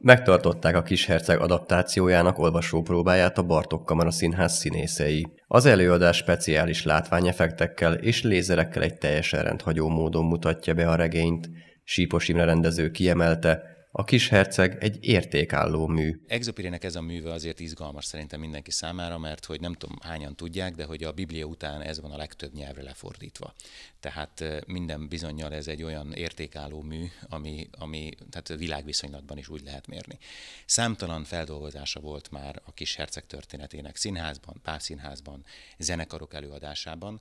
Megtartották a kisherceg adaptációjának olvasópróbáját a Bartok Kamara Színház színészei. Az előadás speciális látványefektekkel és lézerekkel egy teljesen rendhagyó módon mutatja be a regényt. Sípos Imre rendező kiemelte, a kisherceg egy értékálló mű. Exopirének ez a műve azért izgalmas szerintem mindenki számára, mert hogy nem tudom hányan tudják, de hogy a Biblia után ez van a legtöbb nyelvre lefordítva. Tehát minden bizonyal ez egy olyan értékálló mű, ami, ami tehát világviszonylatban is úgy lehet mérni. Számtalan feldolgozása volt már a kisherceg történetének színházban, pászínházban, zenekarok előadásában.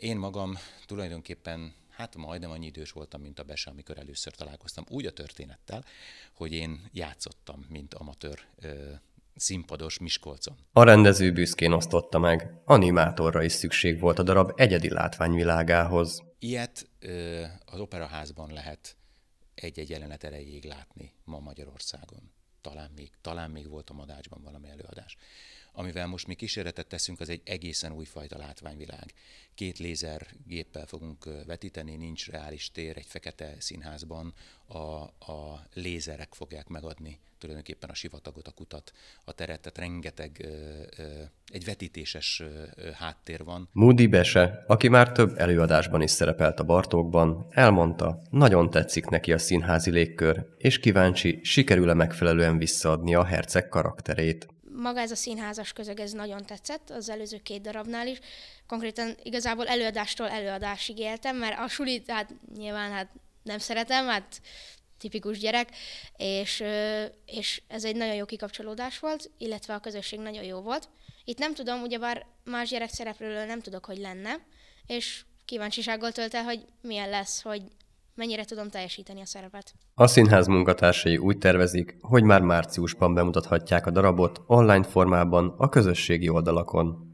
Én magam tulajdonképpen hát majdnem annyi idős voltam, mint a Bese, amikor először találkoztam úgy a történettel, hogy én játszottam, mint amatőr ö, színpados Miskolcon. A rendező büszkén osztotta meg, animátorra is szükség volt a darab egyedi látványvilágához. Ilyet ö, az operaházban lehet egy-egy jelenet erejéig látni ma Magyarországon. Talán még, talán még volt a madácsban valami előadás. Amivel most mi kísérletet teszünk, az egy egészen újfajta látványvilág. Két lézergéppel fogunk vetíteni, nincs reális tér egy fekete színházban, a, a lézerek fogják megadni tulajdonképpen a sivatagot, a kutat, a teret, tehát rengeteg, egy vetítéses háttér van. Moody Bese, aki már több előadásban is szerepelt a Bartókban, elmondta, nagyon tetszik neki a színházi légkör, és kíváncsi, sikerül-e megfelelően visszaadni a herceg karakterét maga ez a színházas közeg, ez nagyon tetszett az előző két darabnál is. Konkrétan igazából előadástól előadásig éltem, mert a sulit, hát nyilván hát nem szeretem, hát tipikus gyerek, és, és ez egy nagyon jó kikapcsolódás volt, illetve a közösség nagyon jó volt. Itt nem tudom, ugyebár más gyerek szereplőről nem tudok, hogy lenne, és kíváncsisággal tölt el, hogy milyen lesz, hogy mennyire tudom teljesíteni a szerepet. A színház munkatársai úgy tervezik, hogy már márciusban bemutathatják a darabot online formában a közösségi oldalakon.